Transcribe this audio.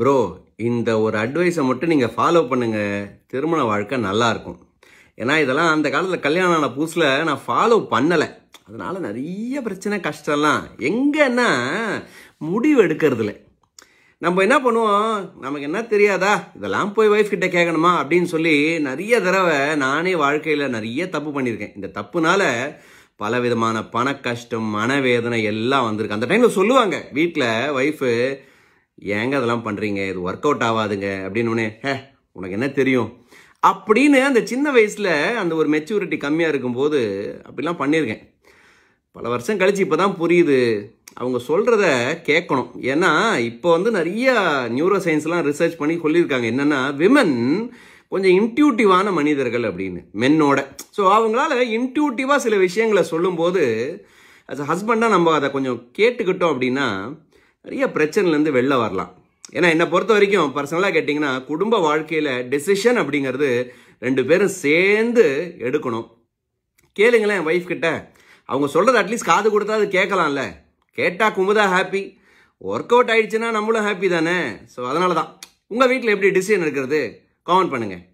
bro இந்த ஒரு அட்வைஸை மட்டும் நீங்கள் ஃபாலோ பண்ணுங்கள் திருமண வாழ்க்கை நல்லாயிருக்கும் ஏன்னா இதெல்லாம் அந்த காலத்தில் கல்யாணம் ஆன புதுசில் நான் ஃபாலோ பண்ணலை அதனால் நிறைய பிரச்சனை கஷ்டம்லாம் எங்கன்னா முடிவு எடுக்கிறதுல நம்ம என்ன பண்ணுவோம் நமக்கு என்ன தெரியாதா இதெல்லாம் போய் ஒய்ஃப் கிட்ட கேட்கணுமா அப்படின்னு சொல்லி நிறைய தடவை நானே வாழ்க்கையில் நிறைய தப்பு பண்ணியிருக்கேன் இந்த தப்புனால பல விதமான பண கஷ்டம் மனவேதனை எல்லாம் வந்திருக்கு அந்த டைமில் சொல்லுவாங்க வீட்டில் ஒய்ஃபு ஏங்க அதெல்லாம் பண்ணுறீங்க இது ஒர்க் அவுட் ஆகாதுங்க அப்படின்னு ஹே உனக்கு என்ன தெரியும் அப்படின்னு அந்த சின்ன வயசில் அந்த ஒரு மெச்சூரிட்டி கம்மியாக இருக்கும்போது அப்படிலாம் பண்ணியிருக்கேன் பல வருஷம் கழித்து இப்போ தான் புரியுது அவங்க சொல்கிறத கேட்கணும் ஏன்னா இப்போ வந்து நிறைய நியூரோ சயின்ஸ்லாம் ரிசர்ச் பண்ணி சொல்லியிருக்காங்க என்னென்னா விமன் கொஞ்சம் இன்ட்யூட்டிவான மனிதர்கள் அப்படின்னு மென்னோட ஸோ அவங்களால இன்ட்யூட்டிவாக சில விஷயங்களை சொல்லும்போது அஸ் ஹஸ்பண்டாக நம்ம அதை கொஞ்சம் கேட்டுக்கிட்டோம் அப்படின்னா நிறைய பிரச்சனைலேருந்து வெளில வரலாம் ஏன்னா என்னை பொறுத்த வரைக்கும் பர்சனலாக கேட்டிங்கன்னா குடும்ப வாழ்க்கையில் டெசிஷன் அப்படிங்கிறது ரெண்டு பேரும் சேர்ந்து எடுக்கணும் கேளுங்களேன் என் ஒய்ஃப் கிட்ட அவங்க சொல்கிறது அட்லீஸ்ட் காது கொடுத்தா அது கேட்கலாம்ல கேட்டால் குமுதா ஹாப்பி ஒர்க் அவுட் ஆயிடுச்சுன்னா நம்மளும் ஹாப்பி தானே ஸோ அதனால தான் உங்கள் வீட்டில் எப்படி டிசிஷன் எடுக்கிறது காமெண்ட் பண்ணுங்கள்